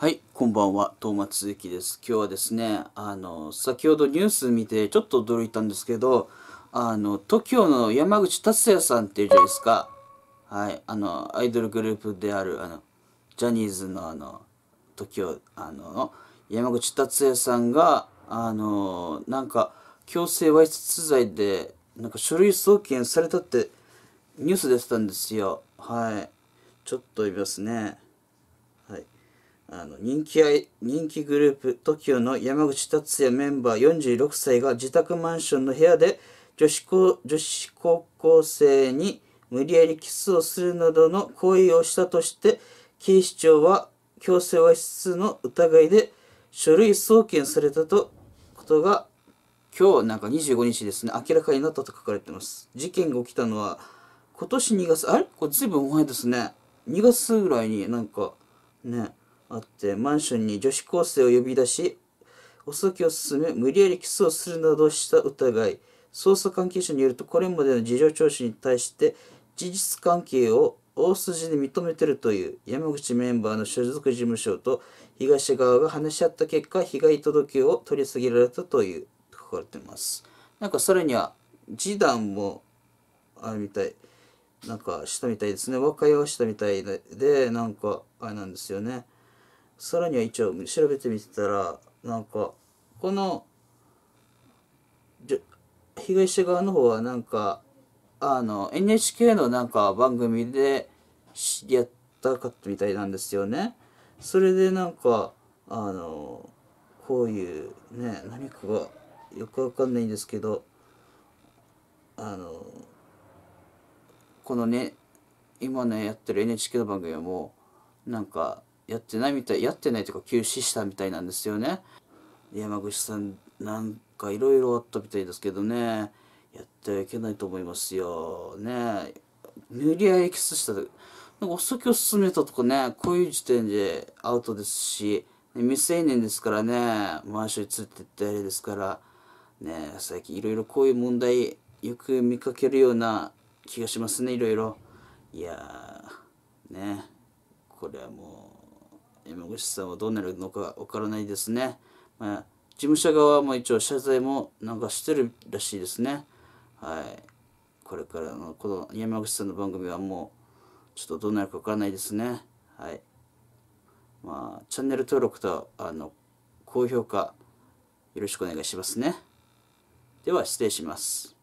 はい、こんばんは、東松鈴木です。今日はですね、あの、先ほどニュース見てちょっと驚いたんですけど、あの、TOKIO の山口達也さんっていうじゃないですか。はい、あの、アイドルグループである、あの、ジャニーズのあの、TOKIO、あの、山口達也さんが、あの、なんか、強制わいせつ罪で、なんか書類送検されたってニュース出てたんですよ。はい。ちょっといますね。あの人気人気グループ TOKIO の山口達也メンバー46歳が自宅マンションの部屋で女子高女子高校生に無理やりキスをするなどの行為をしたとして警視庁は強制わいせつの疑いで書類送検されたとことが今日なんか25日ですね明らかになったと書かれています事件が起きたのは今年2月あれこれ随分前ですね2月ぐらいになんかねあってマンションに女子高生を呼び出しお酒を勧め無理やりキスをするなどした疑い捜査関係者によるとこれまでの事情聴取に対して事実関係を大筋で認めてるという山口メンバーの所属事務所と被害者側が話し合った結果被害届を取り下げられたというと書かれてますなんかさらには示談もあれみたいなんかしたみたいですね和解をしたみたいでなんかあれなんですよねさらには一応調べてみてたらなんかこの被害者側の方はなんかあの NHK のなんか番組でやったかったみたいなんですよね。それでなんかあのこういうね何かがよくわかんないんですけどあのこのね今ねやってる NHK の番組はもうなんかやってないみたいやってないというか休止したみたいなんですよね山口さんなんかいろいろあったみたいですけどねやってはいけないと思いますよね無理やりエキスしたなんかお酒を勧めたとかねこういう時点でアウトですし未成年ですからね毎週連れてってあれですからね最近いろいろこういう問題よく見かけるような気がしますねいろいろいやねこれはもう山口さんはどうなるのかわからないですね。まあ、事務所側も一応謝罪もなんかしてるらしいですね。はい。これからのこの山口さんの番組はもうちょっとどうなるかわからないですね。はい。まあ、チャンネル登録とあの高評価よろしくお願いしますね。では失礼します。